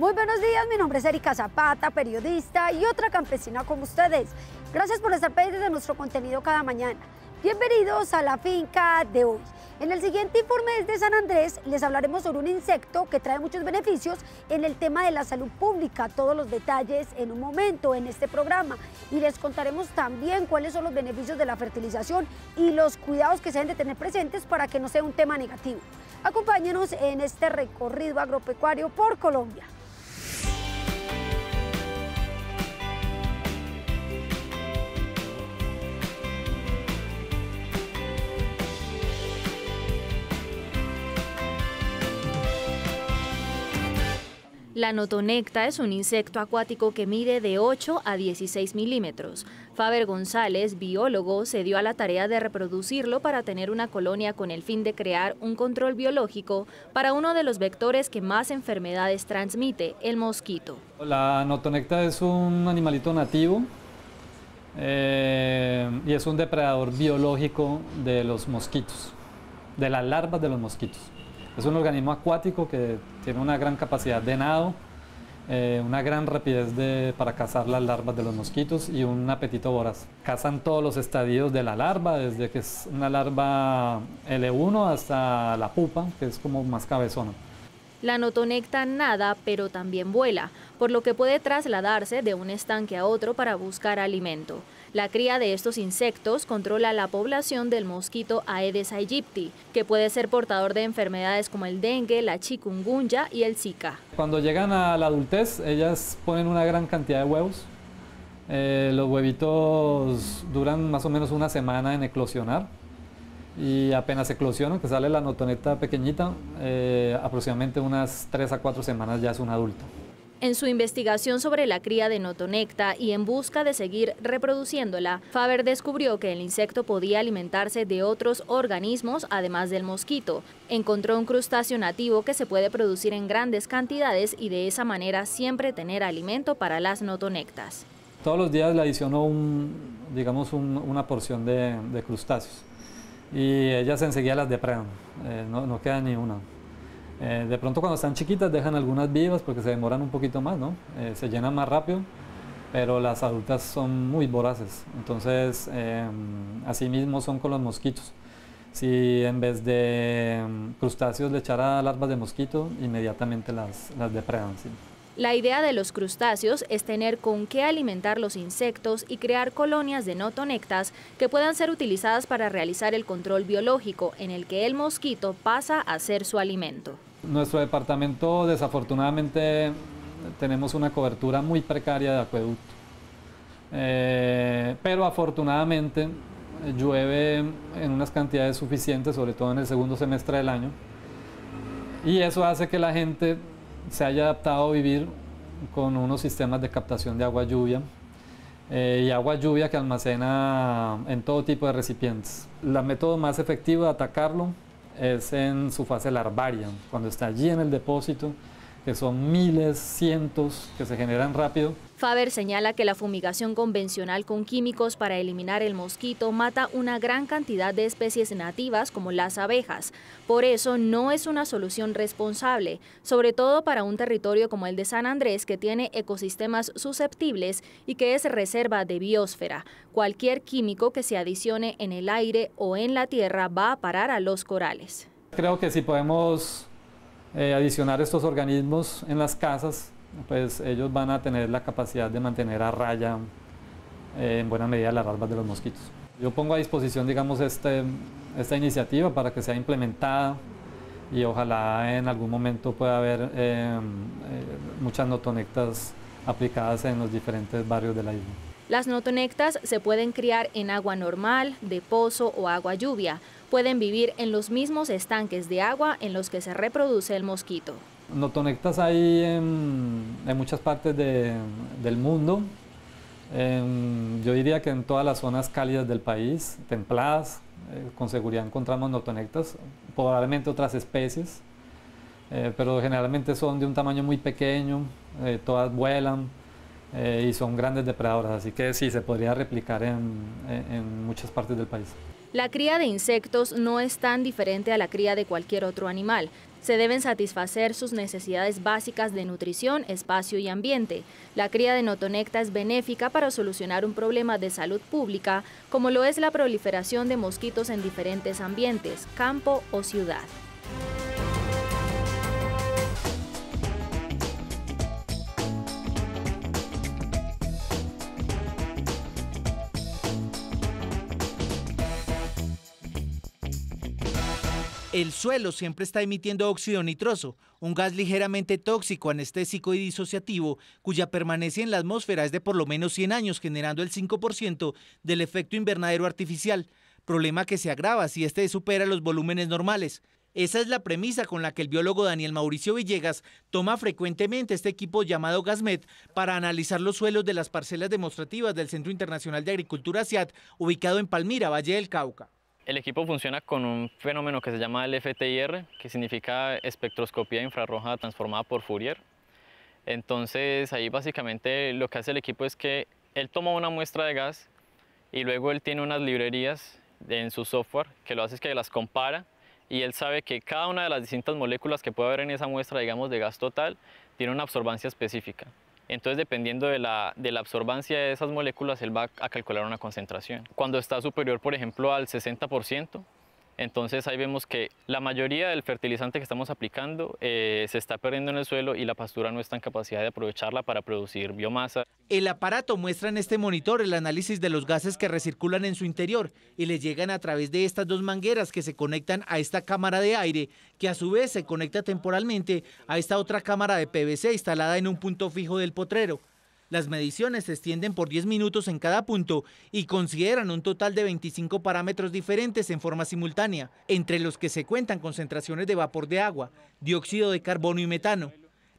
Muy buenos días, mi nombre es Erika Zapata, periodista y otra campesina como ustedes. Gracias por estar pendientes de nuestro contenido cada mañana. Bienvenidos a la finca de hoy. En el siguiente informe desde San Andrés les hablaremos sobre un insecto que trae muchos beneficios en el tema de la salud pública. Todos los detalles en un momento en este programa. Y les contaremos también cuáles son los beneficios de la fertilización y los cuidados que se deben de tener presentes para que no sea un tema negativo. Acompáñenos en este recorrido agropecuario por Colombia. La notonecta es un insecto acuático que mide de 8 a 16 milímetros. Faber González, biólogo, se dio a la tarea de reproducirlo para tener una colonia con el fin de crear un control biológico para uno de los vectores que más enfermedades transmite, el mosquito. La notonecta es un animalito nativo eh, y es un depredador biológico de los mosquitos, de las larvas de los mosquitos. Es un organismo acuático que tiene una gran capacidad de nado, eh, una gran rapidez para cazar las larvas de los mosquitos y un apetito voraz. Cazan todos los estadios de la larva, desde que es una larva L1 hasta la pupa, que es como más cabezona. La notonecta nada, pero también vuela, por lo que puede trasladarse de un estanque a otro para buscar alimento. La cría de estos insectos controla la población del mosquito Aedes aegypti, que puede ser portador de enfermedades como el dengue, la chikungunya y el zika. Cuando llegan a la adultez, ellas ponen una gran cantidad de huevos. Eh, los huevitos duran más o menos una semana en eclosionar y apenas eclosionan, que sale la notoneta pequeñita, eh, aproximadamente unas 3 a 4 semanas ya es un adulto. En su investigación sobre la cría de notonecta y en busca de seguir reproduciéndola, Faber descubrió que el insecto podía alimentarse de otros organismos además del mosquito. Encontró un crustáceo nativo que se puede producir en grandes cantidades y de esa manera siempre tener alimento para las notonectas. Todos los días le adicionó digamos una porción de, crustáceos y ellas enseguida las depredan, eh, no queda ni una. Eh, de pronto cuando están chiquitas dejan algunas vivas porque se demoran un poquito más, ¿no? Eh, se llenan más rápido, pero las adultas son muy voraces. Entonces, eh, em, asimismo son con los mosquitos. Si en vez de em, crustáceos le echara larvas de mosquito, inmediatamente las, las depredan. La idea de los crustáceos es tener con qué alimentar los insectos y crear colonias de notonectas que puedan ser utilizadas para realizar el control biológico en el que el mosquito pasa a ser su alimento. Nuestro departamento desafortunadamente tenemos una cobertura muy precaria de acueducto, eh, pero afortunadamente llueve en unas cantidades suficientes, sobre todo en el segundo semestre del año, y eso hace que la gente se haya adaptado a vivir con unos sistemas de captación de agua lluvia eh, y agua lluvia que almacena en todo tipo de recipientes. El método más efectivo de atacarlo es en su fase larvaria, cuando está allí en el depósito que son miles, cientos, que se generan rápido. Faber señala que la fumigación convencional con químicos para eliminar el mosquito mata una gran cantidad de especies nativas como las abejas. Por eso no es una solución responsable, sobre todo para un territorio como el de San Andrés que tiene ecosistemas susceptibles y que es reserva de biosfera. Cualquier químico que se adicione en el aire o en la tierra va a parar a los corales. Creo que si podemos eh, adicionar estos organismos en las casas, pues ellos van a tener la capacidad de mantener a raya eh, en buena medida las larvas de los mosquitos. Yo pongo a disposición, digamos, este, esta iniciativa para que sea implementada y ojalá en algún momento pueda haber eh, muchas notonectas aplicadas en los diferentes barrios de la isla. Las notonectas se pueden criar en agua normal, de pozo o agua lluvia pueden vivir en los mismos estanques de agua en los que se reproduce el mosquito. Notonectas hay en, muchas partes del mundo. yo diría que en todas las zonas cálidas del país, templadas, eh, con seguridad encontramos notonectas, probablemente otras especies, eh, pero generalmente son de un tamaño muy pequeño, eh, todas vuelan, y son grandes depredadoras, así que sí, se podría replicar en muchas partes del país. La cría de insectos no es tan diferente a la cría de cualquier otro animal. Se deben satisfacer sus necesidades básicas de nutrición, espacio y ambiente. La cría de notonecta es benéfica para solucionar un problema de salud pública, como lo es la proliferación de mosquitos en diferentes ambientes, campo o ciudad. el suelo siempre está emitiendo óxido nitroso, un gas ligeramente tóxico, anestésico y disociativo, cuya permanencia en la atmósfera es de por lo menos 100 años, generando el 5% del efecto invernadero artificial, problema que se agrava si este supera los volúmenes normales. Esa es la premisa con la que el biólogo Daniel Mauricio Villegas toma frecuentemente este equipo llamado GASMET para analizar los suelos de las parcelas demostrativas del Centro Internacional de Agricultura CIAT, ubicado en Palmira, Valle del Cauca. El equipo funciona con un fenómeno que se llama el FTIR, que significa espectroscopía infrarroja transformada por Fourier. Entonces ahí básicamente lo que hace el equipo es que él toma una muestra de gas y luego él tiene unas librerías en su software que lo hace es que las compara y él sabe que cada una de las distintas moléculas que puede haber en esa muestra, digamos, de gas total, tiene una absorbancia específica. Entonces, dependiendo de la, absorbancia de esas moléculas, él va a calcular una concentración. Cuando está superior, por ejemplo, al 60%, entonces ahí vemos que la mayoría del fertilizante que estamos aplicando eh, se está perdiendo en el suelo y la pastura no está en capacidad de aprovecharla para producir biomasa. El aparato muestra en este monitor el análisis de los gases que recirculan en su interior y les llegan a través de estas dos mangueras que se conectan a esta cámara de aire, que a su vez se conecta temporalmente a esta otra cámara de PVC instalada en un punto fijo del potrero. Las mediciones se extienden por 10 minutos en cada punto y consideran un total de 25 parámetros diferentes en forma simultánea, entre los que se cuentan concentraciones de vapor de agua, dióxido de carbono y metano.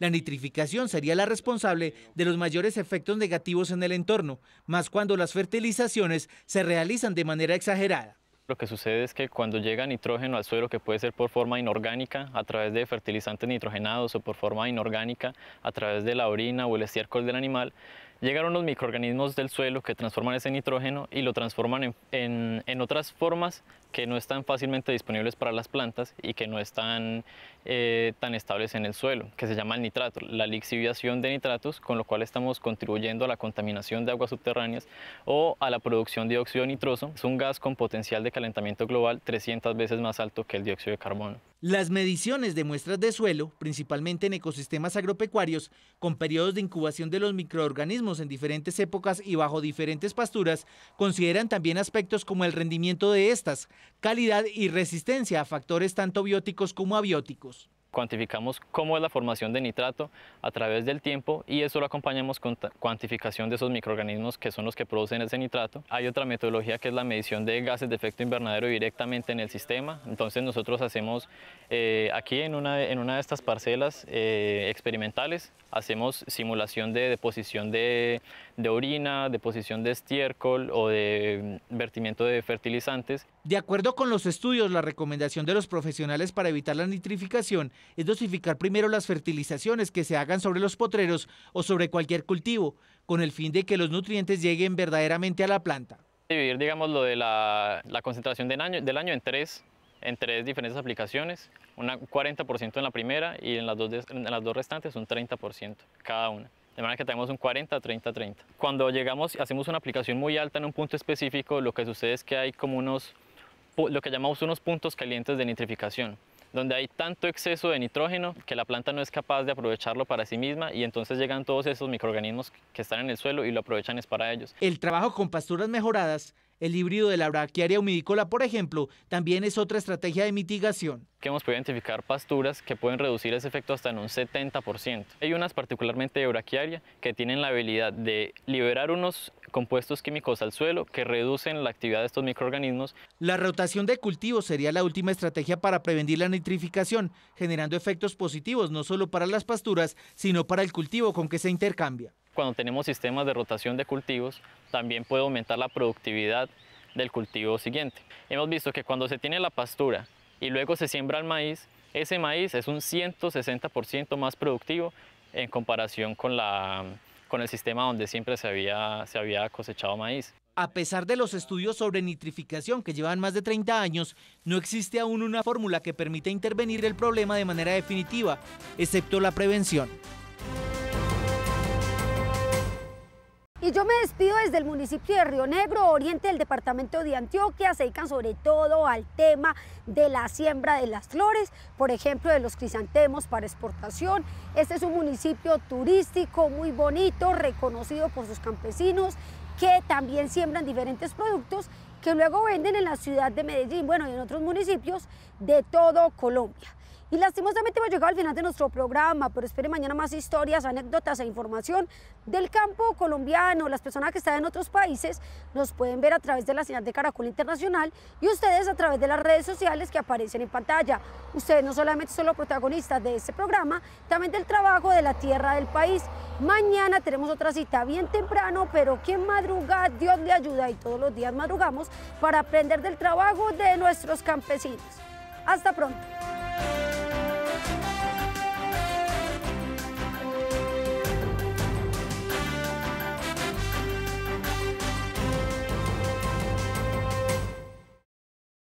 La nitrificación sería la responsable de los mayores efectos negativos en el entorno, más cuando las fertilizaciones se realizan de manera exagerada. Lo que sucede es que cuando llega nitrógeno al suelo, que puede ser por forma inorgánica, a través de fertilizantes nitrogenados o por forma inorgánica, a través de la orina o el estiércol del animal, llegaron los microorganismos del suelo que transforman ese nitrógeno y lo transforman en, otras formas que no están fácilmente disponibles para las plantas y que no están eh, tan estables en el suelo, que se llama el nitrato, la lixiviación de nitratos, con lo cual estamos contribuyendo a la contaminación de aguas subterráneas o a la producción de dióxido nitroso. Es un gas con potencial de calentamiento global 300 veces más alto que el dióxido de carbono. Las mediciones de muestras de suelo, principalmente en ecosistemas agropecuarios, con periodos de incubación de los microorganismos en diferentes épocas y bajo diferentes pasturas, consideran también aspectos como el rendimiento de estas, calidad y resistencia a factores tanto bióticos como abióticos cuantificamos cómo es la formación de nitrato a través del tiempo y eso lo acompañamos con cuantificación de esos microorganismos que son los que producen ese nitrato. Hay otra metodología que es la medición de gases de efecto invernadero directamente en el sistema. Entonces nosotros hacemos eh, aquí en una, en una de estas parcelas eh, experimentales, hacemos simulación de deposición de, de orina, deposición de estiércol o de mm, vertimiento de fertilizantes. De acuerdo con los estudios, la recomendación de los profesionales para evitar la nitrificación es dosificar primero las fertilizaciones que se hagan sobre los potreros o sobre cualquier cultivo, con el fin de que los nutrientes lleguen verdaderamente a la planta. Dividir, digamos, lo de la, la concentración del año, del año en tres en tres diferentes aplicaciones, un 40% en la primera y en las, dos en las dos restantes un 30% cada una. De manera que tenemos un 40, 30, 30. Cuando llegamos y hacemos una aplicación muy alta en un punto específico, lo que sucede es que hay como unos, lo que llamamos unos puntos calientes de nitrificación donde hay tanto exceso de nitrógeno que la planta no es capaz de aprovecharlo para sí misma y entonces llegan todos esos microorganismos que están en el suelo y lo aprovechan es para ellos. El trabajo con pasturas mejoradas el híbrido de la braquiaria humidícola, por ejemplo, también es otra estrategia de mitigación. hemos podido identificar pasturas que pueden reducir ese efecto hasta en un 70%. Hay unas particularmente de braquiaria que tienen la habilidad de liberar unos compuestos químicos al suelo que reducen la actividad de estos microorganismos. La rotación de cultivos sería la última estrategia para prevenir la nitrificación, generando efectos positivos no solo para las pasturas, sino para el cultivo con que se intercambia. Cuando tenemos sistemas de rotación de cultivos, también puede aumentar la productividad del cultivo siguiente. Hemos visto que cuando se tiene la pastura y luego se siembra el maíz, ese maíz es un 160% más productivo en comparación con la con el sistema donde siempre se había, cosechado maíz. A pesar de los estudios sobre nitrificación que llevan más de 30 años, no existe aún una fórmula que permita intervenir el problema de manera definitiva, excepto la prevención. Y yo me despido desde el municipio de Río Negro, oriente del departamento de Antioquia. Se dedican sobre todo al tema de la siembra de las flores, por ejemplo, de los crisantemos para exportación. Este es un municipio turístico muy bonito, reconocido por sus campesinos, que también siembran diferentes productos que luego venden en la ciudad de Medellín, bueno, y en otros municipios de todo Colombia. Y lastimosamente hemos llegado al final de nuestro programa, pero esperen mañana más historias, anécdotas e información del campo colombiano. Las personas que están en otros países nos pueden ver a través de la señal de Caracol Internacional y ustedes a través de las redes sociales que aparecen en pantalla. Ustedes no solamente son los protagonistas de este programa, también del trabajo de la tierra del país. Mañana tenemos otra cita bien temprano, pero quien madruga, Dios le ayuda y todos los días madrugamos para aprender del trabajo de nuestros campesinos. Hasta pronto.